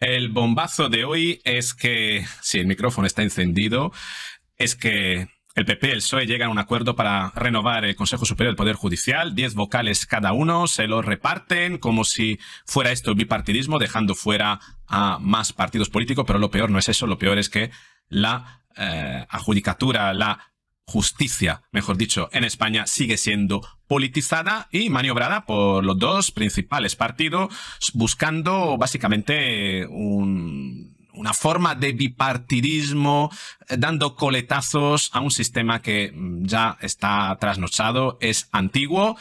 El bombazo de hoy es que, si el micrófono está encendido, es que el PP y el PSOE llegan a un acuerdo para renovar el Consejo Superior del Poder Judicial, 10 vocales cada uno, se lo reparten como si fuera esto el bipartidismo, dejando fuera a más partidos políticos, pero lo peor no es eso, lo peor es que la eh, adjudicatura, la justicia, mejor dicho, en España sigue siendo politizada y maniobrada por los dos principales partidos, buscando básicamente una forma de bipartidismo, eh, dando coletazos a un sistema que mm, ya está trasnochado, es antiguo.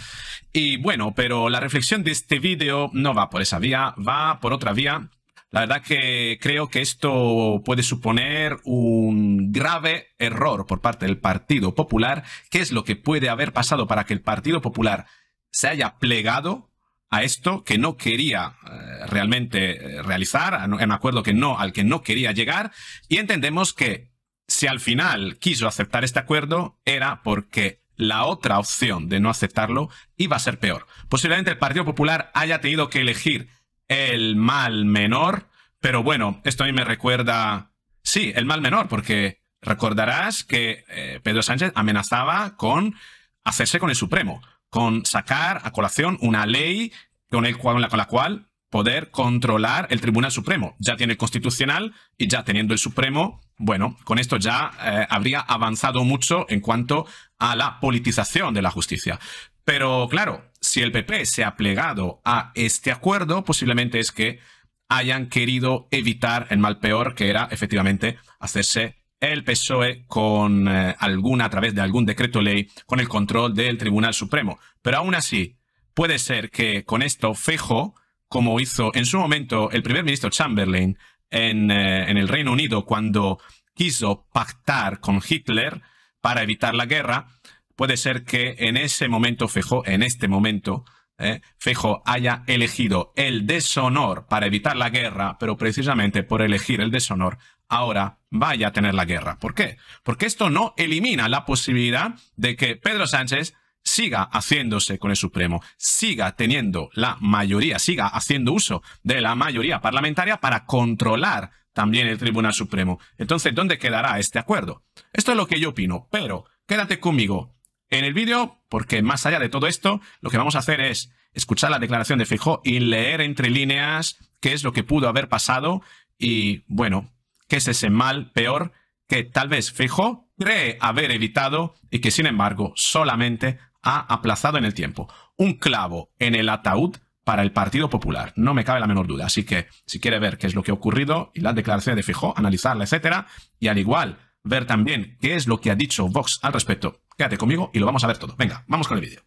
Y bueno, pero la reflexión de este vídeo no va por esa vía, va por otra vía la verdad que creo que esto puede suponer un grave error por parte del Partido Popular. ¿Qué es lo que puede haber pasado para que el Partido Popular se haya plegado a esto que no quería eh, realmente eh, realizar, En un acuerdo que no, al que no quería llegar? Y entendemos que si al final quiso aceptar este acuerdo era porque la otra opción de no aceptarlo iba a ser peor. Posiblemente el Partido Popular haya tenido que elegir el mal menor. Pero bueno, esto a mí me recuerda, sí, el mal menor, porque recordarás que eh, Pedro Sánchez amenazaba con hacerse con el Supremo, con sacar a colación una ley con, el, con la cual poder controlar el Tribunal Supremo. Ya tiene el Constitucional y ya teniendo el Supremo, bueno, con esto ya eh, habría avanzado mucho en cuanto a la politización de la justicia. Pero claro, si el PP se ha plegado a este acuerdo, posiblemente es que hayan querido evitar el mal peor, que era efectivamente hacerse el PSOE con eh, alguna, a través de algún decreto ley, con el control del Tribunal Supremo. Pero aún así, puede ser que con esto Fejo como hizo en su momento el primer ministro Chamberlain eh, en, el Reino Unido cuando quiso pactar con Hitler para evitar la guerra, puede ser que en ese momento Fejo, en este momento, eh, Fejo haya elegido el deshonor para evitar la guerra, pero precisamente por elegir el deshonor, ahora vaya a tener la guerra. ¿Por qué? Porque esto no elimina la posibilidad de que Pedro Sánchez siga haciéndose con el Supremo, siga teniendo la mayoría, siga haciendo uso de la mayoría parlamentaria para controlar también el Tribunal Supremo. Entonces, ¿dónde quedará este acuerdo? Esto es lo que yo opino, pero quédate conmigo en el vídeo porque más allá de todo esto, lo que vamos a hacer es escuchar la declaración de Fijó y leer entre líneas qué es lo que pudo haber pasado y, bueno, qué es ese mal peor que tal vez Fijó cree haber evitado y que sin embargo solamente ha aplazado en el tiempo un clavo en el ataúd para el Partido Popular. No me cabe la menor duda. Así que si quiere ver qué es lo que ha ocurrido y las declaraciones de Fijó, analizarla, etcétera, y al igual ver también qué es lo que ha dicho Vox al respecto, quédate conmigo y lo vamos a ver todo. Venga, vamos con el vídeo.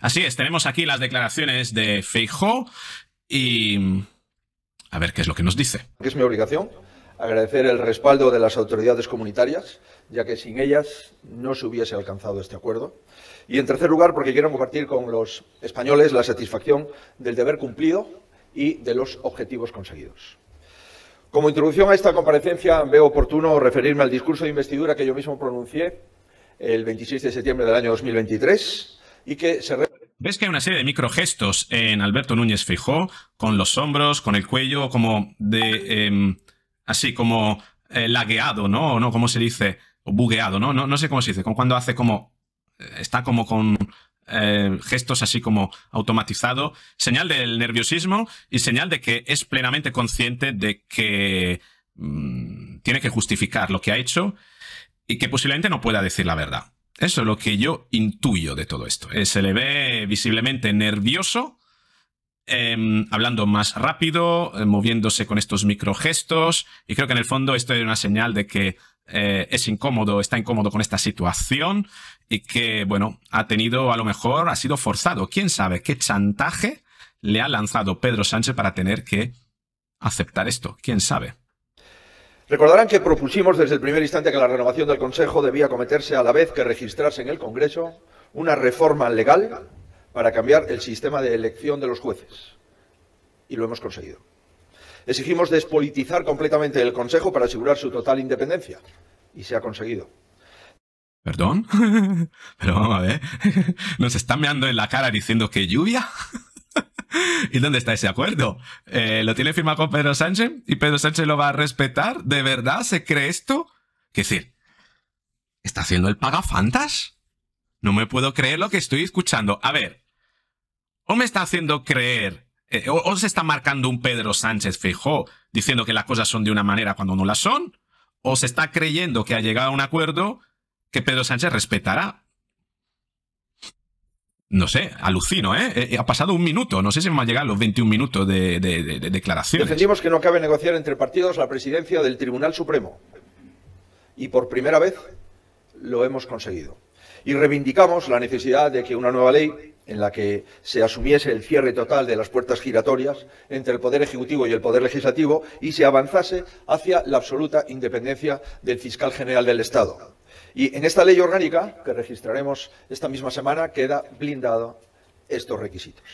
Así es, tenemos aquí las declaraciones de Feijó y mm, a ver qué es lo que nos dice. Es mi obligación agradecer el respaldo de las autoridades comunitarias, ya que sin ellas no se hubiese alcanzado este acuerdo. Y en tercer lugar, porque quiero compartir con los españoles la satisfacción del deber cumplido y de los objetivos conseguidos. Como introducción a esta comparecencia, veo oportuno referirme al discurso de investidura que yo mismo pronuncié el 26 de septiembre del año 2023 y que se ¿Ves que hay una serie de microgestos en Alberto Núñez Fijó, con los hombros, con el cuello, como de em, así como eh, lagueado, ¿no? no, ¿cómo se dice? O bugueado, ¿no? ¿no? sé cómo se dice. cuando hace como. Eh, está como con eh, gestos así como automatizado. Señal del nerviosismo y señal de que es plenamente consciente de que mm, tiene que justificar lo que ha hecho y que posiblemente no pueda decir la verdad. Eso es lo que yo intuyo de todo esto. se le ve visiblemente nervioso Em, hablando más rápido, eh, moviéndose con estos microgestos. Y creo que en el fondo esto es una señal de que eh, es incómodo, está incómodo con esta situación y que, bueno, ha tenido, a lo mejor, ha sido forzado. ¿Quién sabe qué chantaje le ha lanzado Pedro Sánchez para tener que aceptar esto? ¿Quién sabe? Recordarán que propusimos desde el primer instante que la renovación del Consejo debía cometerse a la vez que registrarse en el Congreso una reforma legal para cambiar el sistema de elección de los jueces. Y lo hemos conseguido. Exigimos despolitizar completamente el Consejo para asegurar su total independencia. Y se ha conseguido. ¿Perdón? Pero vamos a ver. Nos están meando en la cara diciendo que lluvia. ¿Y dónde está ese acuerdo? Eh, ¿Lo tiene firmado con Pedro Sánchez? ¿Y Pedro Sánchez lo va a respetar? ¿De verdad se cree esto? ¿Qué decir? ¿Está haciendo el pagafantas? No me puedo creer lo que estoy escuchando. A ver, o me está haciendo creer, eh, o, se está marcando un Pedro Sánchez Feijó diciendo que las cosas son de una manera cuando no las son, o se está creyendo que ha llegado a un acuerdo que Pedro Sánchez respetará. No sé, alucino, ¿eh? eh, eh ha pasado un minuto, no sé si me llegado llegado los 21 minutos de, declaración. declaraciones. Defendimos que no cabe negociar entre partidos la presidencia del Tribunal Supremo. Y por primera vez lo hemos conseguido y reivindicamos la necesidad de que una nueva ley en la que se asumiese el cierre total de las puertas giratorias entre el Poder Ejecutivo y el Poder Legislativo y se avanzase hacia la absoluta independencia del fiscal general del Estado. Y en esta ley orgánica, que registraremos esta misma semana, queda blindado estos requisitos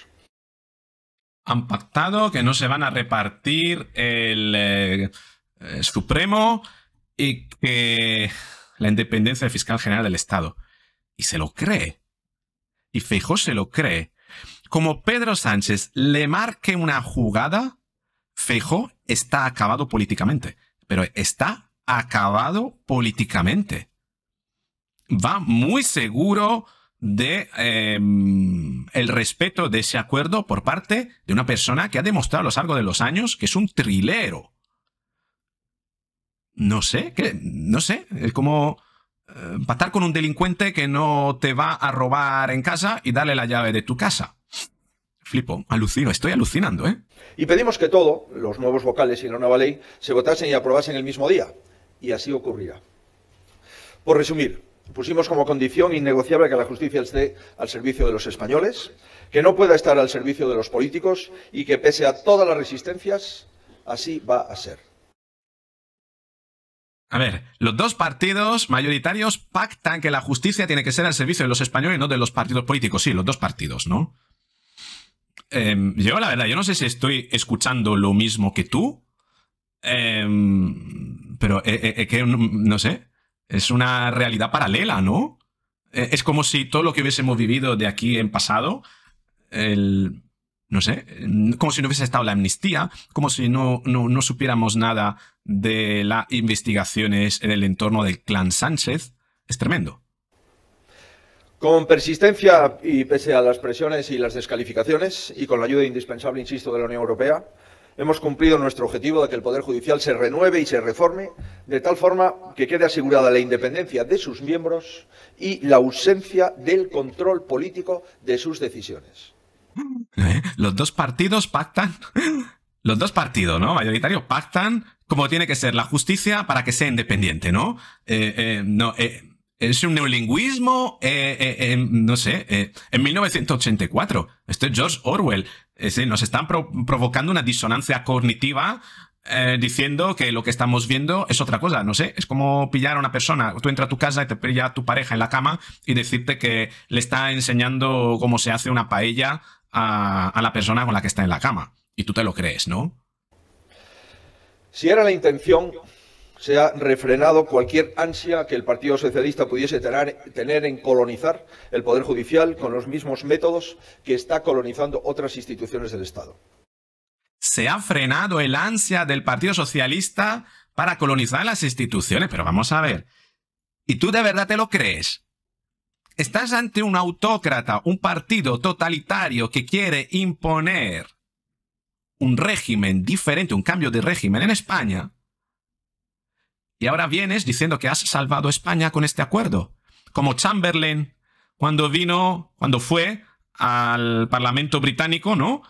han pactado que no se van a repartir el, eh, eh, Supremo y que la independencia del fiscal general del Estado y se lo cree. Y Feijó se lo cree. Como Pedro Sánchez le marque una jugada, Feijó está acabado políticamente. Pero está acabado políticamente. Va muy seguro de em, el respeto de ese acuerdo por parte de una persona que ha demostrado a lo largo de los años que es un trilero. No sé, que, no sé, es eh, como patar con un delincuente que no te va a robar en casa y darle la llave de tu casa. Flipo, alucino, estoy alucinando, ¿eh? Y pedimos que todo, los nuevos vocales y la nueva ley, se votasen y aprobasen el mismo día. Y así ocurrirá. Por resumir, pusimos como condición innegociable que la justicia esté al servicio de los españoles, que no pueda estar al servicio de los políticos y que pese a todas las resistencias, así va a ser. A ver, los dos partidos mayoritarios pactan que la justicia tiene que ser al servicio de los españoles y no de los partidos políticos. Sí, los dos partidos, ¿no? Em, yo, la verdad, yo no sé si estoy escuchando lo mismo que tú, em, pero es eh, eh, eh, que, no sé, es una realidad paralela, ¿no? es como si todo lo que hubiésemos vivido de aquí en pasado, el, no sé, eh, como si no hubiese estado la amnistía, como si no, supiéramos nada de las investigaciones en el entorno del clan Sánchez. Es tremendo. Con persistencia y pese a las presiones y las descalificaciones, y con la ayuda indispensable, insisto, de la Unión Europea, hemos cumplido nuestro objetivo de que el Poder Judicial se renueve y se reforme de tal forma que quede asegurada la independencia de sus miembros y la ausencia del control político de sus decisiones. ¿Eh? Los dos partidos pactan. Los dos partidos, ¿no? Mayoritarios pactan como tiene que ser la justicia para que sea independiente, ¿no? Eh, eh, no es un neolingüismo, em, no sé, en 1984. Este es George Orwell. Es, nos están provocando una disonancia cognitiva diciendo que lo que estamos viendo es otra cosa, no sé, es como pillar a una persona, tú entras a tu casa y te pilla a tu pareja en la cama y decirte que le está enseñando cómo se hace una paella a, la persona con la que está en la cama. Y tú te lo crees, ¿no? Si era la intención, se ha refrenado cualquier ansia que el Partido Socialista pudiese tener, en colonizar el Poder Judicial con los mismos métodos que está colonizando otras instituciones del Estado. Se ha frenado el ansia del Partido Socialista para colonizar las instituciones, pero vamos a ver. ¿Y tú de verdad te lo crees? Estás ante un autócrata, un partido totalitario que quiere imponer un régimen diferente, un cambio de régimen en España. Y ahora vienes diciendo que has salvado España con este acuerdo. Como Chamberlain, cuando vino, cuando fue al Parlamento británico, ¿no?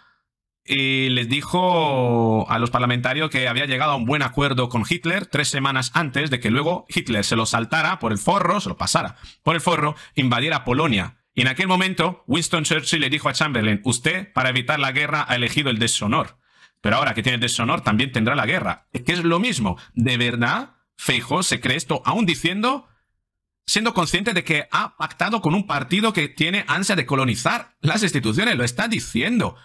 y les dijo a los parlamentarios que había llegado a un buen acuerdo con Hitler tres semanas antes de que luego Hitler se lo saltara por el forro, se lo pasara por el forro, invadiera Polonia. Y en aquel momento Winston Churchill le dijo a Chamberlain, usted para evitar la guerra ha elegido el deshonor. Pero ahora que tiene deshonor también tendrá la guerra. Es que es lo mismo. De verdad, Feijo se cree esto aún diciendo siendo consciente de que ha pactado con un partido que tiene ansia de colonizar las instituciones. Lo está diciendo.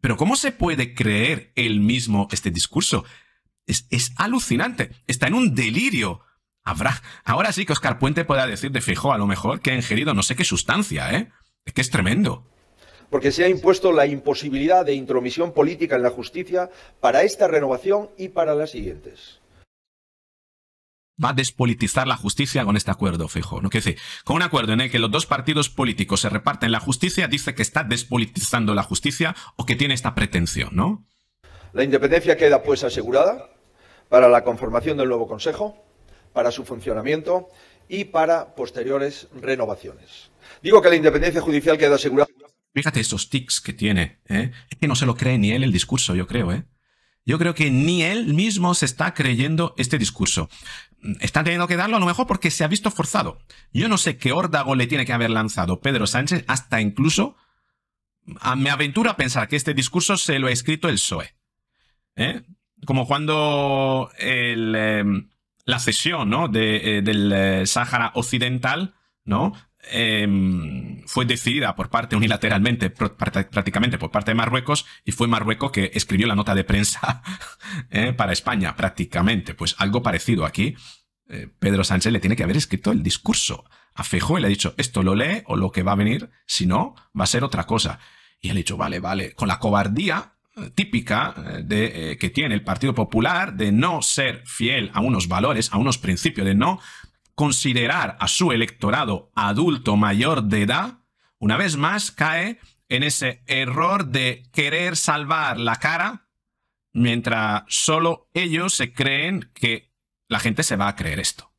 Pero ¿cómo se puede creer él mismo este discurso? Es, es alucinante, está en un delirio. Habrá. Ahora sí que Oscar Puente pueda decir de fijo a lo mejor que ha ingerido no sé qué sustancia, ¿eh? Es que es tremendo porque se ha impuesto la imposibilidad de intromisión política en la justicia para esta renovación y para las siguientes va a despolitizar la justicia con este acuerdo, fijo. ¿no? Que dice, con un acuerdo en el que los dos partidos políticos se reparten la justicia, dice que está despolitizando la justicia o que tiene esta pretensión, ¿no? La independencia queda pues asegurada para la conformación del nuevo Consejo, para su funcionamiento y para posteriores renovaciones. Digo que la independencia judicial queda asegurada. Fíjate esos tics que tiene, ¿eh? Es que no se lo cree ni él el discurso, yo creo, ¿eh? yo creo que ni él mismo se está creyendo este discurso. Está teniendo que darlo a lo mejor porque se ha visto forzado. Yo no sé qué órdago le tiene que haber lanzado Pedro Sánchez hasta incluso me aventura a pensar que este discurso se lo ha escrito el PSOE. ¿eh? Como cuando em, la cesión eh, del eh, Sáhara Occidental ¿no? Em, fue decidida por parte unilateralmente, prácticamente por parte de Marruecos, y fue Marruecos que escribió la nota de prensa eh, para España, prácticamente. Pues algo parecido aquí. Eh, Pedro Sánchez le tiene que haber escrito el discurso a Fejo y le ha dicho, esto lo lee o lo que va a venir, si no, va a ser otra cosa. Y él ha dicho, vale, vale, con la cobardía eh, típica que tiene el Partido Popular de no ser fiel a unos valores, a unos principios, de no considerar a su electorado adulto mayor de edad, una vez más cae en ese error de querer salvar la cara mientras solo ellos se creen que la gente se va a creer esto.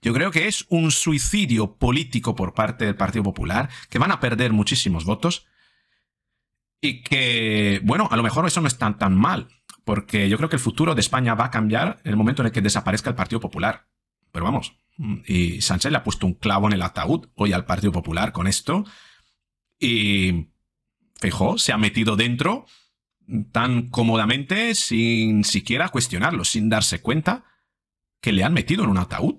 Yo creo que es un suicidio político por parte del Partido Popular, que van a perder muchísimos votos y que, bueno, a lo mejor eso no es tan, tan mal, porque yo creo que el futuro de España va a cambiar en el momento en el que desaparezca el Partido Popular pero vamos. Mm, y Sánchez le ha puesto un clavo en el ataúd hoy al Partido Popular con esto. Y Feijóo se ha metido dentro tan cómodamente sin siquiera cuestionarlo, sin darse cuenta que le han metido en un ataúd.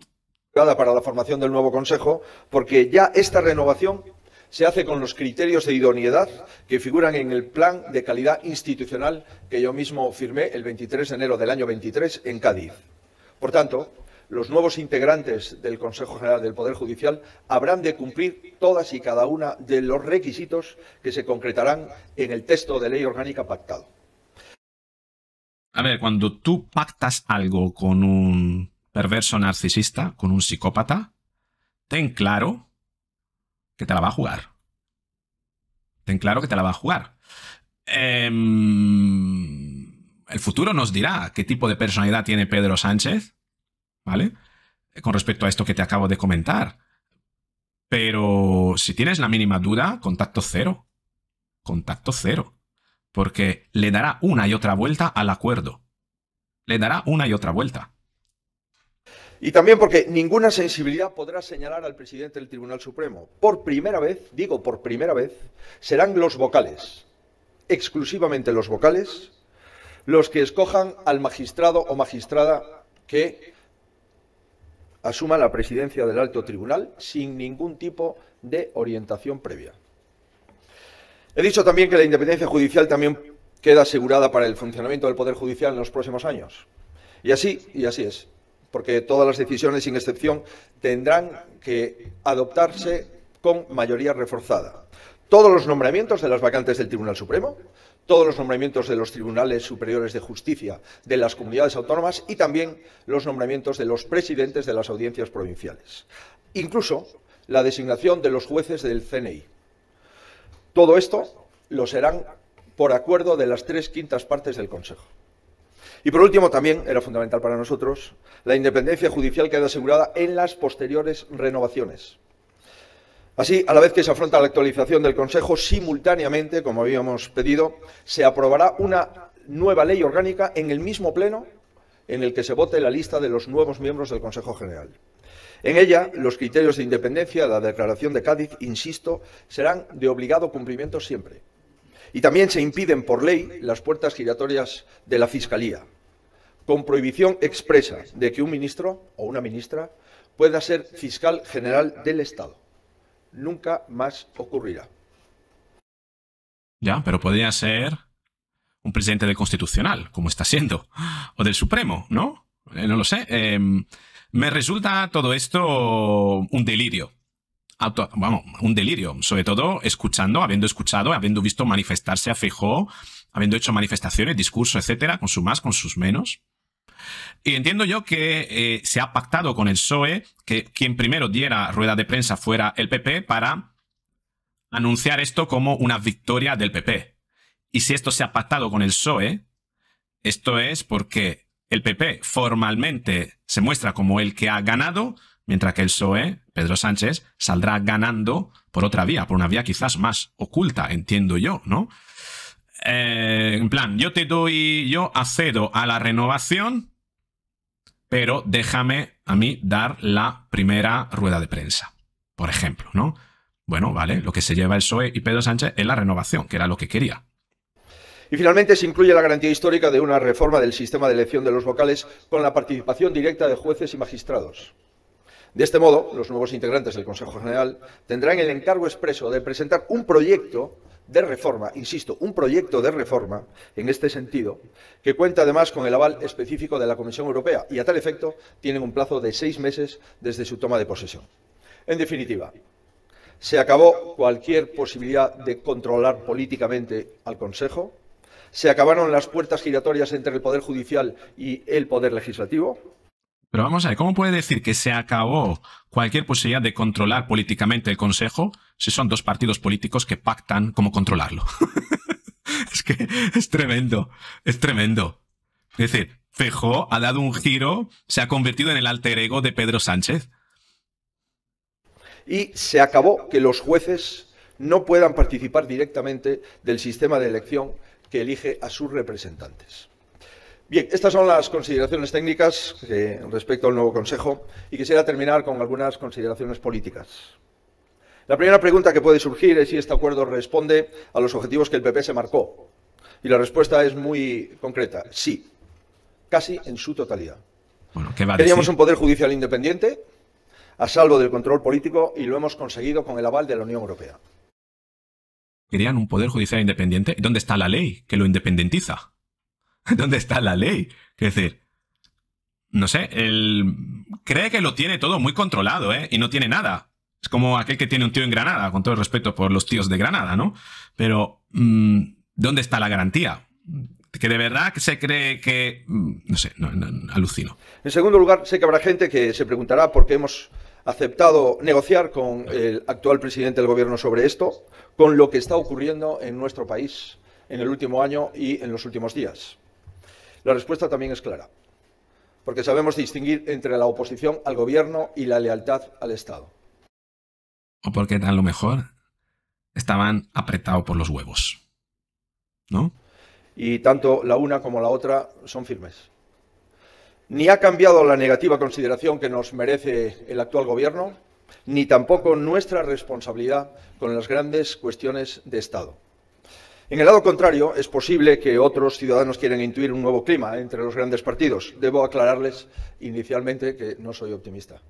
Para la formación del nuevo Consejo, porque ya esta renovación se hace con los criterios de idoneidad que figuran en el plan de calidad institucional que yo mismo firmé el 23 de enero del año 23 en Cádiz. Por tanto, los nuevos integrantes del Consejo General del Poder Judicial habrán de cumplir todas y cada una de los requisitos que se concretarán en el texto de ley orgánica pactado. A ver, cuando tú pactas algo con un perverso narcisista, con un psicópata, ten claro que te la va a jugar. Ten claro que te la va a jugar. Em, el futuro nos dirá qué tipo de personalidad tiene Pedro Sánchez ¿vale? Con respecto a esto que te acabo de comentar. Pero si tienes la mínima duda, contacto cero. Contacto cero. Porque le dará una y otra vuelta al acuerdo. Le dará una y otra vuelta. Y también porque ninguna sensibilidad podrá señalar al presidente del Tribunal Supremo. Por primera vez, digo por primera vez, serán los vocales, exclusivamente los vocales, los que escojan al magistrado o magistrada que asuma la presidencia del alto tribunal sin ningún tipo de orientación previa. He dicho también que la independencia judicial también queda asegurada para el funcionamiento del Poder Judicial en los próximos años. Y así, y así es, porque todas las decisiones, sin excepción, tendrán que adoptarse con mayoría reforzada todos los nombramientos de las vacantes del Tribunal Supremo, todos los nombramientos de los tribunales superiores de justicia de las comunidades autónomas y también los nombramientos de los presidentes de las audiencias provinciales. Incluso la designación de los jueces del CNI. Todo esto lo serán por acuerdo de las tres quintas partes del Consejo. Y por último, también era fundamental para nosotros la independencia judicial queda asegurada en las posteriores renovaciones. Así, a la vez que se afronta la actualización del Consejo, simultáneamente, como habíamos pedido, se aprobará una nueva ley orgánica en el mismo pleno en el que se vote la lista de los nuevos miembros del Consejo General. En ella, los criterios de independencia de la Declaración de Cádiz, insisto, serán de obligado cumplimiento siempre. Y también se impiden por ley las puertas giratorias de la Fiscalía, con prohibición expresa de que un ministro o una ministra pueda ser fiscal general del Estado nunca más ocurrirá. Ya, pero podría ser un presidente del Constitucional, como está siendo, o del Supremo, ¿no? Eh, no lo sé. Em, me resulta todo esto un delirio. vamos, un delirio, sobre todo escuchando, habiendo escuchado, habiendo visto manifestarse a Feijó, habiendo hecho manifestaciones, discursos, etcétera, con su más, con sus menos. Y entiendo yo que eh, se ha pactado con el PSOE que quien primero diera rueda de prensa fuera el PP para anunciar esto como una victoria del PP. Y si esto se ha pactado con el PSOE, esto es porque el PP formalmente se muestra como el que ha ganado, mientras que el PSOE, Pedro Sánchez, saldrá ganando por otra vía, por una vía quizás más oculta, entiendo yo, ¿no? Eh, en plan, yo te doy, yo accedo a la renovación pero déjame a mí dar la primera rueda de prensa, por ejemplo, ¿no? Bueno, vale, lo que se lleva el PSOE y Pedro Sánchez es la renovación, que era lo que quería. Y finalmente se incluye la garantía histórica de una reforma del sistema de elección de los vocales con la participación directa de jueces y magistrados. De este modo, los nuevos integrantes del Consejo General tendrán el encargo expreso de presentar un proyecto de reforma, insisto, un proyecto de reforma en este sentido, que cuenta además con el aval específico de la Comisión Europea y a tal efecto tienen un plazo de seis meses desde su toma de posesión. En definitiva, se acabó cualquier posibilidad de controlar políticamente al Consejo, se acabaron las puertas giratorias entre el Poder Judicial y el Poder Legislativo, pero vamos a ver, ¿cómo puede decir que se acabó cualquier posibilidad de controlar políticamente el Consejo si son dos partidos políticos que pactan cómo controlarlo? es que es tremendo, es tremendo. Es decir, Fejó ha dado un giro, se ha convertido en el alter ego de Pedro Sánchez. Y se acabó que los jueces no puedan participar directamente del sistema de elección que elige a sus representantes. Bien, estas son las consideraciones técnicas eh, respecto al nuevo Consejo y quisiera terminar con algunas consideraciones políticas. La primera pregunta que puede surgir es si este acuerdo responde a los objetivos que el PP se marcó. Y la respuesta es muy concreta, sí, casi en su totalidad. Bueno, Queríamos un poder judicial independiente, a salvo del control político, y lo hemos conseguido con el aval de la Unión Europea. Querían un poder judicial independiente. ¿Dónde está la ley que lo independentiza? ¿Dónde está la ley? Quiero decir, no sé, él cree que lo tiene todo muy controlado, ¿eh? Y no tiene nada. Es como aquel que tiene un tío en Granada, con todo el respeto por los tíos de Granada, ¿no? Pero, mm, ¿dónde está la garantía? que de verdad se cree que... Mm, no sé, alucino. En segundo lugar, sé que habrá gente que se preguntará por qué hemos aceptado negociar con el actual presidente del gobierno sobre esto, con lo que está ocurriendo en nuestro país en el último año y en los últimos días. La respuesta también es clara, porque sabemos distinguir entre la oposición al gobierno y la lealtad al Estado. O porque a lo mejor estaban apretados por los huevos, ¿no? Y tanto la una como la otra son firmes. Ni ha cambiado la negativa consideración que nos merece el actual gobierno, ni tampoco nuestra responsabilidad con las grandes cuestiones de Estado. En el lado contrario, es posible que otros ciudadanos quieran intuir un nuevo clima entre los grandes partidos. Debo aclararles inicialmente que no soy optimista.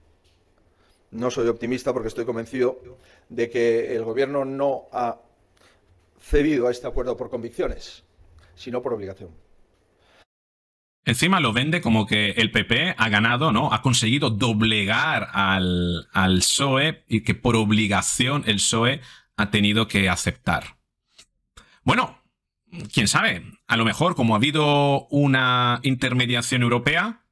No soy optimista porque estoy convencido de que el Gobierno no ha cedido a este acuerdo por convicciones, sino por obligación. Encima lo vende como que el PP ha ganado, ¿no? Ha conseguido doblegar al, al PSOE y que por obligación el PSOE ha tenido que aceptar. Bueno, quién sabe, a lo mejor como ha habido una intermediación europea,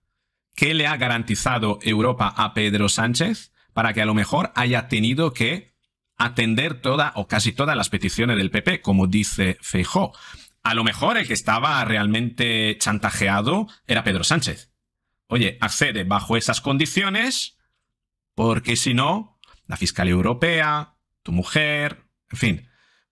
que le ha garantizado Europa a Pedro Sánchez para que a lo mejor haya tenido que atender toda o casi todas las peticiones del PP, como dice Feijó? A lo mejor el que estaba realmente chantajeado era Pedro Sánchez. Oye, accede bajo esas condiciones, porque si no, la Fiscalía Europea, tu mujer, en fin,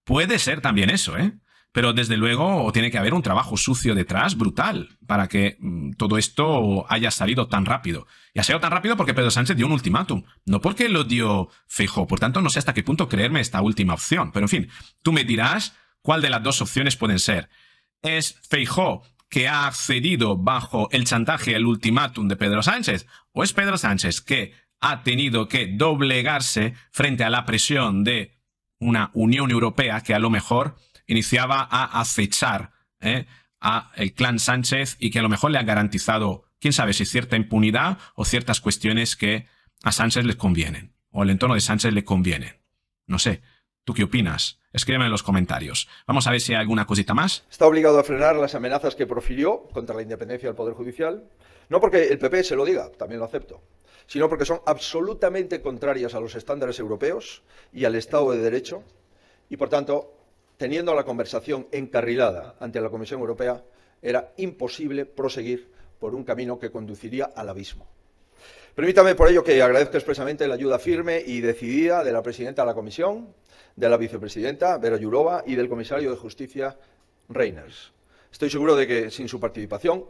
Puede ser también eso, ¿eh? Pero desde luego tiene que haber un trabajo sucio detrás brutal para que mm, todo esto haya salido tan rápido. Y ha salido tan rápido porque Pedro Sánchez dio un ultimátum, no porque lo dio Feijó. Por tanto, no sé hasta qué punto creerme esta última opción. Pero en fin, tú me dirás cuál de las dos opciones pueden ser. ¿Es Feijó que ha accedido bajo el chantaje al ultimátum de Pedro Sánchez? ¿O es Pedro Sánchez que ha tenido que doblegarse frente a la presión de una Unión Europea que a lo mejor iniciaba a acechar al ¿eh? a el clan Sánchez y que a lo mejor le ha garantizado, quién sabe si cierta impunidad o ciertas cuestiones que a Sánchez les convienen o el entorno de Sánchez le convienen. No sé, ¿tú qué opinas? Escríbeme en los comentarios. Vamos a ver si hay alguna cosita más. Está obligado a frenar las amenazas que profirió contra la independencia del Poder Judicial. No porque el PP se lo diga, también lo acepto sino porque son absolutamente contrarias a los estándares europeos y al Estado de Derecho, y por tanto, teniendo la conversación encarrilada ante la Comisión Europea, era imposible proseguir por un camino que conduciría al abismo. Permítame por ello que agradezca expresamente la ayuda firme y decidida de la presidenta de la Comisión, de la vicepresidenta Vera Yurova y del comisario de Justicia Reyners. Estoy seguro de que sin su participación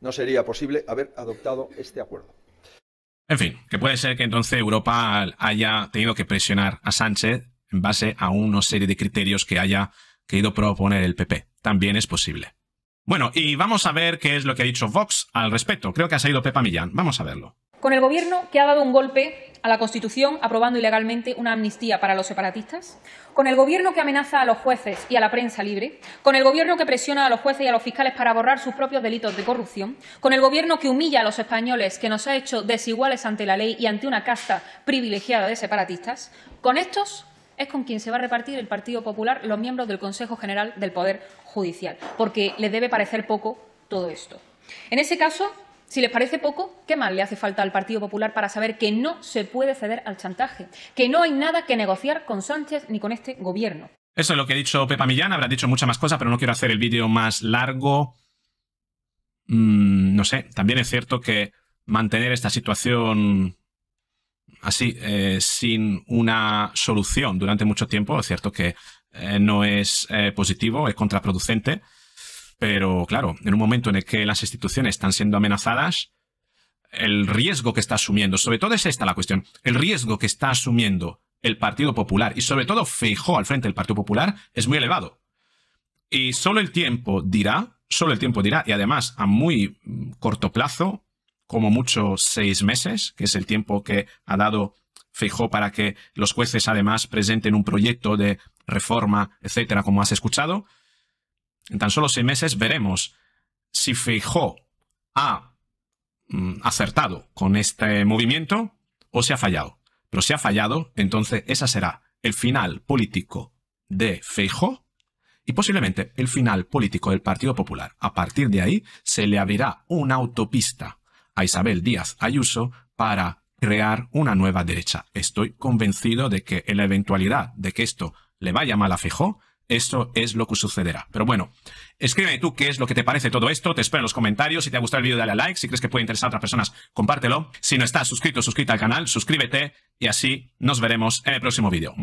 no sería posible haber adoptado este acuerdo. En fin, que puede ser que entonces Europa haya tenido que presionar a Sánchez en base a una serie de criterios que haya querido proponer el PP. También es posible. Bueno, y vamos a ver qué es lo que ha dicho Vox al respecto. Creo que ha salido Pepa Millán. Vamos a verlo. Con el gobierno que ha dado un golpe a la Constitución aprobando ilegalmente una amnistía para los separatistas? ¿Con el Gobierno que amenaza a los jueces y a la prensa libre? ¿Con el Gobierno que presiona a los jueces y a los fiscales para borrar sus propios delitos de corrupción? ¿Con el Gobierno que humilla a los españoles, que nos ha hecho desiguales ante la ley y ante una casta privilegiada de separatistas? ¿Con estos es con quien se va a repartir el Partido Popular los miembros del Consejo General del Poder Judicial, porque les debe parecer poco todo esto. En ese caso, si les parece poco, ¿qué más le hace falta al Partido Popular para saber que no se puede ceder al chantaje? Que no hay nada que negociar con Sánchez ni con este gobierno. Eso es lo que ha dicho Pepa Millán. Habrá dicho muchas más cosas, pero no quiero hacer el vídeo más largo. Mm, no sé, también es cierto que mantener esta situación así, eh, sin una solución durante mucho tiempo, es cierto que eh, no es eh, positivo, es contraproducente. Pero claro, en un momento en el que las instituciones están siendo amenazadas, el riesgo que está asumiendo, sobre todo es esta la cuestión, el riesgo que está asumiendo el Partido Popular y sobre todo Feijó al frente del Partido Popular es muy elevado. Y solo el tiempo dirá, solo el tiempo dirá, y además a muy mm, corto plazo, como mucho seis meses, que es el tiempo que ha dado Feijó para que los jueces además presenten un proyecto de reforma, etcétera, como has escuchado, en tan solo seis meses veremos si Feijó ha mm, acertado con este movimiento o si ha fallado. Pero si ha fallado, entonces ese será el final político de Feijó y posiblemente el final político del Partido Popular. A partir de ahí se le abrirá una autopista a Isabel Díaz Ayuso para crear una nueva derecha. Estoy convencido de que en la eventualidad de que esto le vaya mal a Feijó, esto es lo que sucederá. Pero bueno, escríbeme tú qué es lo que te parece todo esto. Te espero en los comentarios. Si te ha gustado el vídeo, dale a like. Si crees que puede interesar a otras personas, compártelo. Si no estás suscrito, suscríbete al canal, suscríbete y así nos veremos en el próximo vídeo.